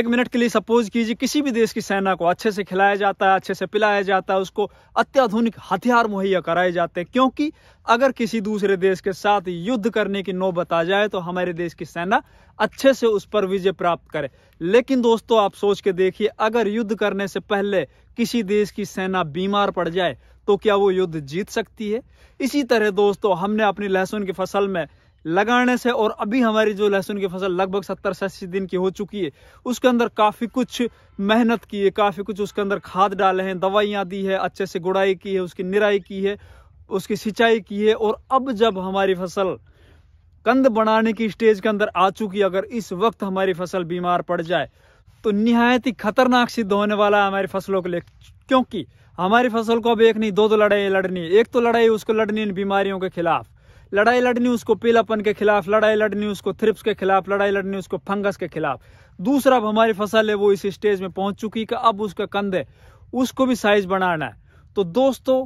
एक मिनट के लिए सपोज कीजिए किसी भी देश की सेना को अच्छे से खिलाया जाता है अच्छे से पिलाया जाता है उसको अत्याधुनिक हथियार मुहैया कराए जाते हैं क्योंकि अगर किसी दूसरे देश के साथ युद्ध करने की नौबत आ जाए तो हमारे देश की सेना अच्छे से उस पर विजय प्राप्त करे लेकिन दोस्तों आप सोच के देखिए अगर युद्ध करने से पहले किसी देश की सेना बीमार पड़ जाए तो क्या वो युद्ध जीत सकती है इसी तरह दोस्तों हमने अपनी लहसुन की फसल में लगाने से और अभी हमारी जो लहसुन की फसल लगभग सत्तर से अस्सी दिन की हो चुकी है उसके अंदर काफ़ी कुछ मेहनत की है काफ़ी कुछ उसके अंदर खाद डाले हैं दवाइयाँ दी है अच्छे से गुड़ाई की है उसकी निराई की है उसकी सिंचाई की है और अब जब हमारी फसल कंद बनाने की स्टेज के अंदर आ चुकी अगर इस वक्त हमारी फसल बीमार पड़ जाए तो नहायत ही खतरनाक सिद्ध होने वाला है हमारी फसलों के लिए क्योंकि हमारी फसल को अब एक नहीं दो दो तो लड़ाई लड़नी है एक तो लड़ाई उसको लड़नी है बीमारियों के खिलाफ लड़ाई लड़नी उसको पीलापन के खिलाफ लड़ाई लड़नी उसको थ्रिप्स के खिलाफ लड़ाई लड़नी उसको फंगस के खिलाफ दूसरा अब हमारी फसल है वो इस स्टेज में पहुंच चुकी कि अब उसका कंधे उसको भी साइज बनाना है तो दोस्तों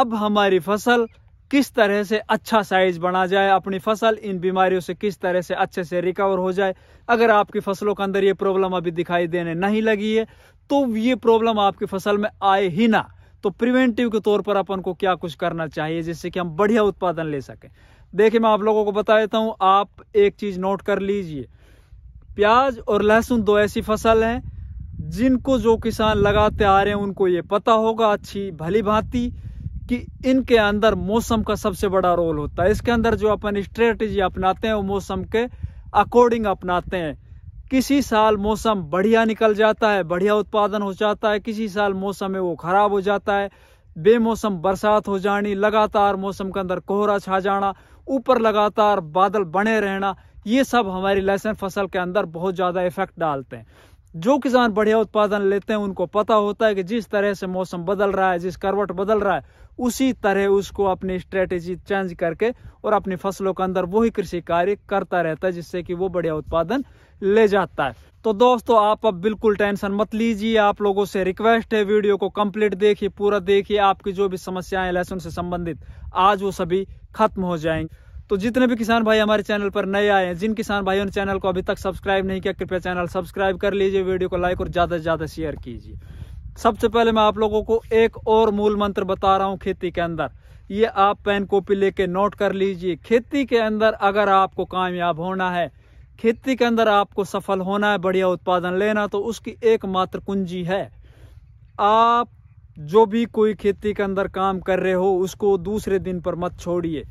अब हमारी फसल किस तरह से अच्छा साइज बना जाए अपनी फसल इन बीमारियों से किस तरह से अच्छे से रिकवर हो जाए अगर आपकी फसलों के अंदर ये प्रॉब्लम अभी दिखाई देने नहीं लगी है तो ये प्रॉब्लम आपकी फसल में आए ही ना तो प्रिवेंटिव के तौर पर अपन को क्या कुछ करना चाहिए जिससे कि हम बढ़िया उत्पादन ले सकें देखिए मैं आप लोगों को बता देता हूँ आप एक चीज़ नोट कर लीजिए प्याज और लहसुन दो ऐसी फसल हैं जिनको जो किसान लगाते आ रहे हैं उनको ये पता होगा अच्छी भली भांति कि इनके अंदर मौसम का सबसे बड़ा रोल होता है इसके अंदर जो अपन स्ट्रेटजी अपनाते हैं वो मौसम के अकॉर्डिंग अपनाते हैं किसी साल मौसम बढ़िया निकल जाता है बढ़िया उत्पादन हो जाता है किसी साल मौसम में वो ख़राब हो जाता है बेमौसम बरसात हो जानी लगातार मौसम के अंदर कोहरा छा जाना ऊपर लगातार बादल बने रहना ये सब हमारी लहसुन फसल के अंदर बहुत ज़्यादा इफेक्ट डालते हैं जो किसान बढ़िया उत्पादन लेते हैं उनको पता होता है कि जिस तरह से मौसम बदल रहा है जिस करवट बदल रहा है उसी तरह उसको अपनी स्ट्रेटेजी चेंज करके और अपनी फसलों के अंदर वही कृषि कार्य करता रहता है जिससे कि वो बढ़िया उत्पादन ले जाता है तो दोस्तों आप अब बिल्कुल टेंशन मत लीजिए आप लोगों से रिक्वेस्ट है वीडियो को कंप्लीट देखिए पूरा देखिए आपकी जो भी समस्याएं लेसन से संबंधित आज वो सभी खत्म हो जाएंगे तो जितने भी किसान भाई हमारे चैनल पर नए आए हैं जिन किसान भाइयों ने चैनल को अभी तक सब्सक्राइब नहीं किया कृपया चैनल सब्सक्राइब कर लीजिए वीडियो को लाइक और ज़्यादा से ज़्यादा शेयर कीजिए सबसे पहले मैं आप लोगों को एक और मूल मंत्र बता रहा हूँ खेती के अंदर ये आप पेन कॉपी लेके नोट कर लीजिए खेती के अंदर अगर आपको कामयाब होना है खेती के अंदर आपको सफल होना है बढ़िया उत्पादन लेना तो उसकी एकमात्र कुंजी है आप जो भी कोई खेती के अंदर काम कर रहे हो उसको दूसरे दिन पर मत छोड़िए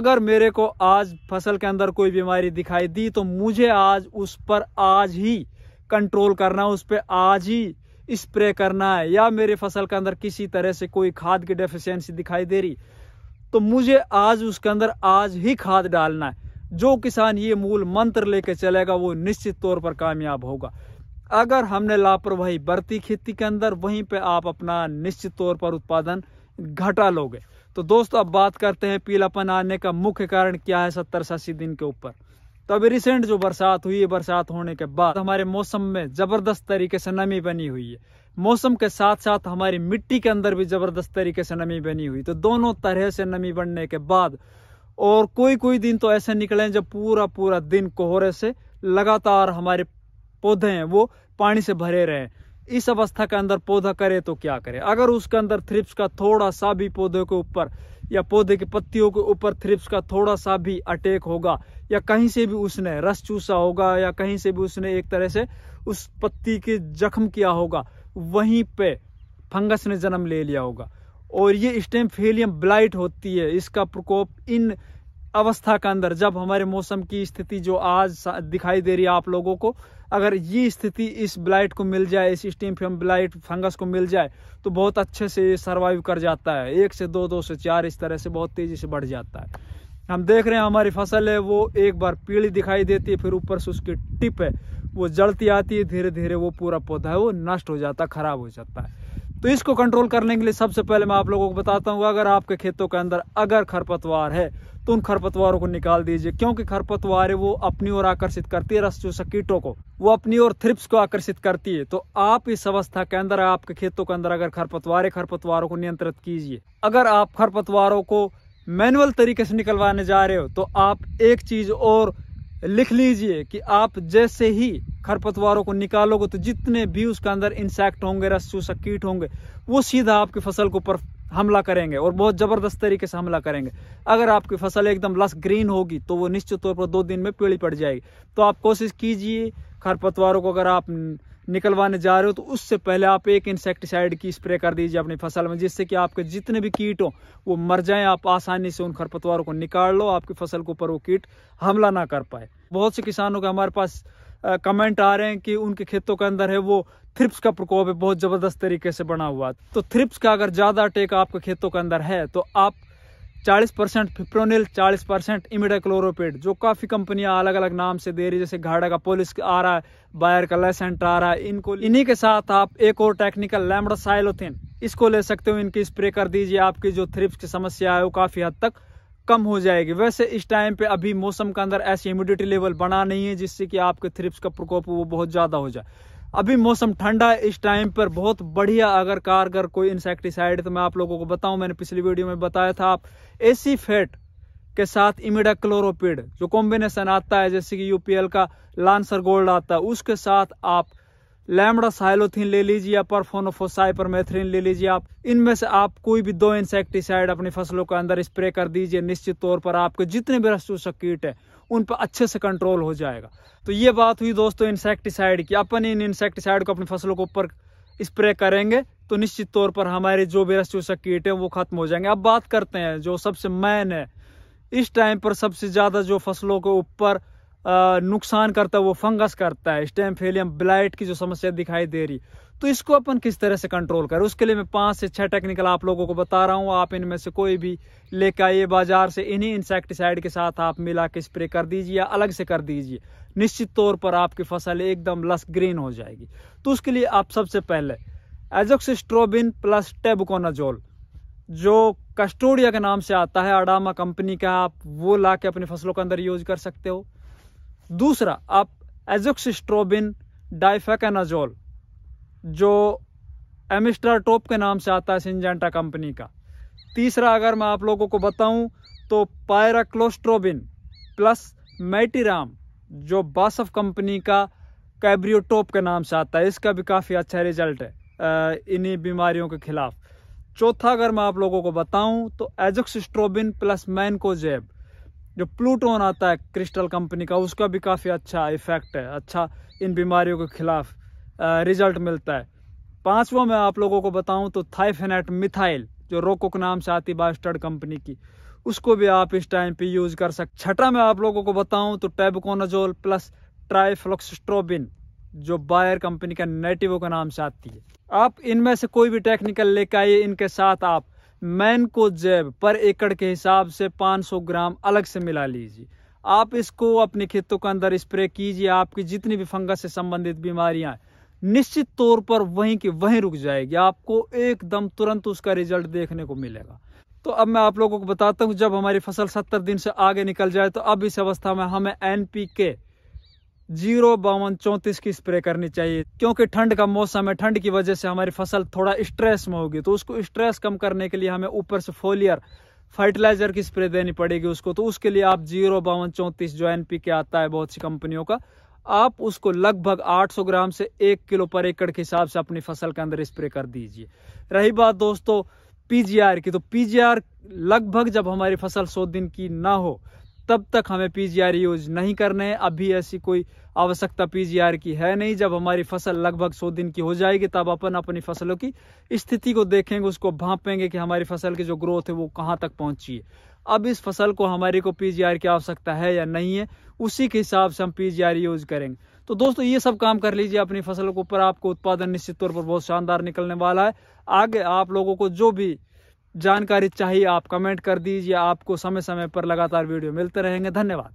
अगर मेरे को आज फसल के अंदर कोई बीमारी दिखाई दी तो मुझे आज उस पर आज ही कंट्रोल करना उस पर आज ही स्प्रे करना है या मेरे फसल के अंदर किसी तरह से कोई खाद की डेफिशिएंसी दिखाई दे रही तो मुझे आज उसके अंदर आज ही खाद डालना है जो किसान ये मूल मंत्र लेकर चलेगा वो निश्चित तौर पर कामयाब होगा अगर हमने लापरवाही बरती खेती के अंदर वहीं पे आप अपना निश्चित तौर पर उत्पादन घटा लोगे तो दोस्तों अब बात करते हैं पीलापन आने का मुख्य कारण क्या है सत्तर से अस्सी दिन के ऊपर तो अभी रिसेंट जो बरसात हुई है बरसात होने के बाद हमारे मौसम में ज़बरदस्त तरीके से नमी बनी हुई है मौसम के साथ साथ हमारी मिट्टी के अंदर भी ज़बरदस्त तरीके से नमी बनी हुई तो दोनों तरह से नमी बनने के बाद और कोई कोई दिन तो ऐसे निकले जब पूरा पूरा दिन कोहरे से लगातार हमारे पौधे हैं वो पानी से भरे रहे इस अवस्था के अंदर पौधा करे तो क्या करे अगर उसके अंदर थ्रिप्स का थोड़ा सा भी पौधे के ऊपर या पौधे की पत्तियों के ऊपर थ्रिप्स का थोड़ा सा भी अटैक होगा या कहीं से भी उसने रस चूसा होगा या कहीं से भी उसने एक तरह से उस पत्ती के जख्म किया होगा वहीं पे फंगस ने जन्म ले लिया होगा और ये स्टेम फेलियम ब्लाइट होती है इसका प्रकोप इन अवस्था के अंदर जब हमारे मौसम की स्थिति जो आज दिखाई दे रही है आप लोगों को अगर ये स्थिति इस ब्लाइट को मिल जाए इस स्टीम फेम ब्लाइट फंगस को मिल जाए तो बहुत अच्छे से ये सर्वाइव कर जाता है एक से दो दो से चार इस तरह से बहुत तेज़ी से बढ़ जाता है हम देख रहे हैं हमारी फसल है वो एक बार पीली दिखाई देती है फिर ऊपर से उसकी टिप है वो जलती आती है धीरे धीरे वो पूरा पौधा है वो नष्ट हो जाता है ख़राब हो जाता है तो इसको कंट्रोल करने के लिए सबसे पहले मैं आप लोगों को बताता हूँ अगर आपके खेतों के अंदर अगर खरपतवार है तो उन खरपतवारों को निकाल दीजिए क्योंकि खरपतवार है वो अपनी ओर आकर्षित करती है रस्चूसा कीटों को वो अपनी ओर थ्रिप्स को आकर्षित करती है तो आप इस अवस्था के अंदर आपके खेतों के अंदर अगर खरपतवार है खरपतवारों को नियंत्रित कीजिए अगर आप खरपतवारों को मैनुअल तरीके से निकलवाने जा रहे हो तो आप एक चीज और लिख लीजिए कि आप जैसे ही खरपतवारों को निकालोगे तो जितने भी उसके अंदर इंसेक्ट होंगे रस चूसक कीट होंगे वो सीधा आपकी फसल के ऊपर हमला करेंगे और बहुत ज़बरदस्त तरीके से हमला करेंगे अगर आपकी फसल एकदम लस ग्रीन होगी तो वो निश्चित तौर पर दो दिन में पीड़ी पड़ जाएगी तो आप कोशिश कीजिए खरपतवारों को अगर आप निकलवाने जा रहे हो तो उससे पहले आप एक इंसेक्टिसाइड की स्प्रे कर दीजिए अपनी फसल में जिससे कि आपके जितने भी कीट हो वो मर जाएं आप आसानी से उन खरपतवारों को निकाल लो आपकी फसल के ऊपर वो कीट हमला ना कर पाए बहुत से किसानों के हमारे पास कमेंट आ रहे हैं कि उनके खेतों के अंदर है वो थ्रिप्स का प्रकोप है बहुत ज़बरदस्त तरीके से बना हुआ तो थ्रिप्स का अगर ज़्यादा अटैक आपके खेतों के अंदर है तो आप 40 परसेंट फिप्रोनिल चालीस परसेंट इमिडाक्लोरोपेड जो काफ़ी कंपनियां अलग अलग नाम से दे रही जैसे घाटा का पोलिस आ रहा है बायर का लेसेंट आ रहा है इनको इन्हीं के साथ आप एक और टेक्निकल लैमडोसाइलोथिन इसको ले सकते हो इनकी स्प्रे कर दीजिए आपकी जो थ्रिप्स की समस्या है वो काफ़ी हद तक कम हो जाएगी वैसे इस टाइम पे अभी मौसम के अंदर ऐसी इम्यूडिटी लेवल बना नहीं है जिससे कि आपके थ्रिप्स का प्रकोप वो बहुत ज़्यादा हो जाए अभी मौसम ठंडा है इस टाइम पर बहुत बढ़िया अगर कारगर कोई इंसेक्टिसाइड तो मैं आप लोगों को बताऊं मैंने पिछली वीडियो में बताया था आप एसी फेट के साथ इमिडा क्लोरोपिड जो कॉम्बिनेशन आता है जैसे कि यूपीएल का लांसर गोल्ड आता है उसके साथ आप लैमडा साइलोथिन ले लीजिए या मेथरीन ले लीजिए आप इनमें से आप कोई भी दो इंसेक्टिसाइड अपनी फसलों के अंदर स्प्रे कर दीजिए निश्चित तौर पर आपके जितने भी रस्तूसक कीट है उन पर अच्छे से कंट्रोल हो जाएगा तो ये बात हुई दोस्तों इंसेक्टिसाइड की अपन इन इंसेक्टिसाइड को अपनी फसलों के ऊपर स्प्रे करेंगे तो निश्चित तौर पर हमारे जो भी रस चूसक कीट हैं वो खत्म हो जाएंगे अब बात करते हैं जो सबसे मैन है इस टाइम पर सबसे ज़्यादा जो फसलों के ऊपर नुकसान करता है वो फंगस करता है स्टेम फेलियम ब्लाइट की जो समस्या दिखाई दे रही तो इसको अपन किस तरह से कंट्रोल करें उसके लिए मैं पाँच से छः टेक्निकल आप लोगों को बता रहा हूँ आप इनमें से कोई भी लेकर आइए बाजार से इन्हीं इंसेक्टिसाइड के साथ आप मिला के स्प्रे कर दीजिए या अलग से कर दीजिए निश्चित तौर पर आपकी फसल एकदम लस ग्रीन हो जाएगी तो उसके लिए आप सबसे पहले एजोक्सिस्ट्रोबिन प्लस टेबकोनाजोल जो कस्टोडिया के नाम से आता है अडामा कंपनी का आप वो ला के अपनी फसलों के अंदर यूज कर सकते हो दूसरा आप एजोक्सिस्ट्रोबिन डाइफेकनाजोल जो एमिस्ट्राटोप के नाम से आता है सिंजेंटा कंपनी का तीसरा अगर मैं आप लोगों को बताऊं तो पायराक्लोस्ट्रोबिन प्लस मैटीराम जो बासफ कंपनी का कैब्रियोटोप के नाम से आता है इसका भी काफ़ी अच्छा रिजल्ट है इन्हीं बीमारियों के खिलाफ चौथा अगर मैं आप लोगों को बताऊं तो एजोक्सिस्ट्रोबिन प्लस मैनकोजेब जो प्लूटोन आता है क्रिस्टल कंपनी का उसका भी काफ़ी अच्छा इफेक्ट है अच्छा इन बीमारियों के खिलाफ रिजल्ट मिलता है पांचवा मैं आप लोगों को बताऊं तो थाइफेनेट मिथाइल जो रोकोक नाम से आती बास्टर्ड कंपनी की उसको भी आप इस टाइम पे यूज कर सकते छठा मैं आप लोगों को बताऊं तो टेबकोनाजोल प्लस ट्राइफ्लोक्सट्रोबिन जो बायर कंपनी का नेटिवो के नाम से आती है आप इनमें से कोई भी टेक्निकल लेकर आइए इनके साथ आप मैन को जैब पर एकड़ के हिसाब से 500 ग्राम अलग से मिला लीजिए आप इसको अपने खेतों के अंदर स्प्रे कीजिए आपकी जितनी भी फंगस से संबंधित बीमारियां निश्चित तौर पर वहीं की वहीं रुक जाएगी आपको एकदम तुरंत उसका रिजल्ट देखने को मिलेगा तो अब मैं आप लोगों को बताता हूँ जब हमारी फसल सत्तर दिन से आगे निकल जाए तो अब इस अवस्था में हमें एन पी के जीरो बावन चौंतीस की स्प्रे करनी चाहिए क्योंकि ठंड का मौसम है ठंड की वजह से हमारी फसल थोड़ा स्ट्रेस में होगी तो उसको स्ट्रेस कम करने के लिए हमें ऊपर से फोलियर फर्टिलाइजर की स्प्रे देनी पड़ेगी उसको तो उसके लिए आप जीरो बावन चौंतीस जो एन के आता है बहुत सी कंपनियों का आप उसको लगभग 800 ग्राम से एक किलो पर एकड़ के हिसाब से अपनी फसल के अंदर स्प्रे कर दीजिए रही बात दोस्तों पीजीआर की तो पीजीआर लगभग जब हमारी फसल सौ दिन की ना हो तब तक हमें पीजीआर यूज नहीं करने हैं अभी ऐसी कोई आवश्यकता पीजीआर की है नहीं जब हमारी फसल लगभग सौ दिन की हो जाएगी तब अपन अपनी फसलों की स्थिति को देखेंगे उसको भापेंगे कि हमारी फसल की जो ग्रोथ है वो कहाँ तक पहुँची है अब इस फसल को हमारे को पीजीआर की आवश्यकता है या नहीं है उसी के हिसाब से हम पीजीआर यूज करेंगे तो दोस्तों ये सब काम कर लीजिए अपनी फसलों के ऊपर आपको उत्पादन निश्चित तौर पर बहुत शानदार निकलने वाला है आगे आप लोगों को जो भी जानकारी चाहिए आप कमेंट कर दीजिए आपको समय समय पर लगातार वीडियो मिलते रहेंगे धन्यवाद